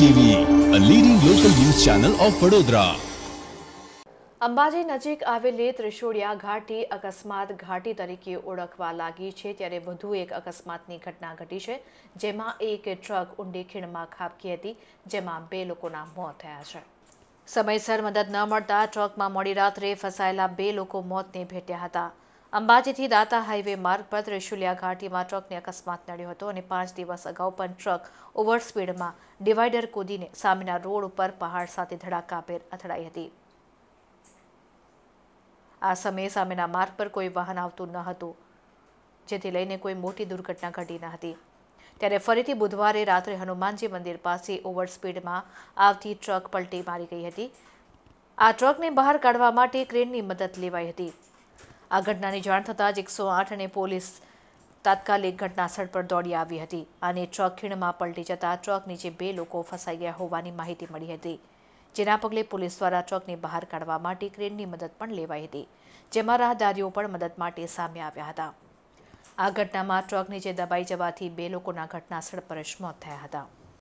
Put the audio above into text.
TV a leading local news channel of Vadodara Ambaji નજીક આવેલી ત્રિશોળિયા ઘાટી અકસ્માત ઘાટી તરીકે ઓળખવા લાગી છે ત્યારે વધુ એક અકસ્માતની ઘટના ઘટી છે જેમાં એક ટ્રક ઊંડી ખીણમાં ખાબકી હતી જેમાં બે લોકોના મોત થયા છે સમયસર મદદ ન મળતા ટ્રકમાં મોડી રાત્રે ફસાયેલા બે લોકો મોતને ભેટ્યા હતા અંબાજીથી દાતા હાઈવે માર્ગ પર ત્રિશુલિયા ઘાટીમાં ટ્રકને અકસ્માત નડ્યો હતો અને પાંચ દિવસ અગાઉ પણ ટ્રક ઓવર સ્પીડમાં ડિવાઈડર કૂદીને સામેના રોડ ઉપર પહાડ સાથે ધડાકાભેર અથડાઈ હતી આ સમયે સામેના માર્ગ પર કોઈ વાહન આવતું ન હતું જેથી લઈને કોઈ મોટી દુર્ઘટના ઘટી ન હતી ત્યારે ફરીથી બુધવારે રાત્રે હનુમાનજી મંદિર પાસે ઓવર સ્પીડમાં આવતી ટ્રક પલટી મારી ગઈ હતી આ ટ્રકને બહાર કાઢવા માટે ક્રેનની મદદ લેવાઈ હતી આ ઘટનાની જાણ થતાં જ એકસો આઠ અને પોલીસ તાત્કાલિક ઘટનાસ્થળ પર દોડી આવી હતી અને ટ્રક ખીણમાં પલટી જતાં ટ્રક નીચે બે લોકો ફસાઈ ગયા હોવાની માહિતી મળી હતી જેના પગલે પોલીસ દ્વારા ટ્રકને બહાર કાઢવા માટે ક્રેનની મદદ પણ લેવાઈ હતી જેમાં રાહદારીઓ પણ મદદ માટે સામે આવ્યા હતા આ ઘટનામાં ટ્રક નીચે દબાઈ જવાથી બે લોકોના ઘટનાસ્થળ પર જ મોત થયા હતા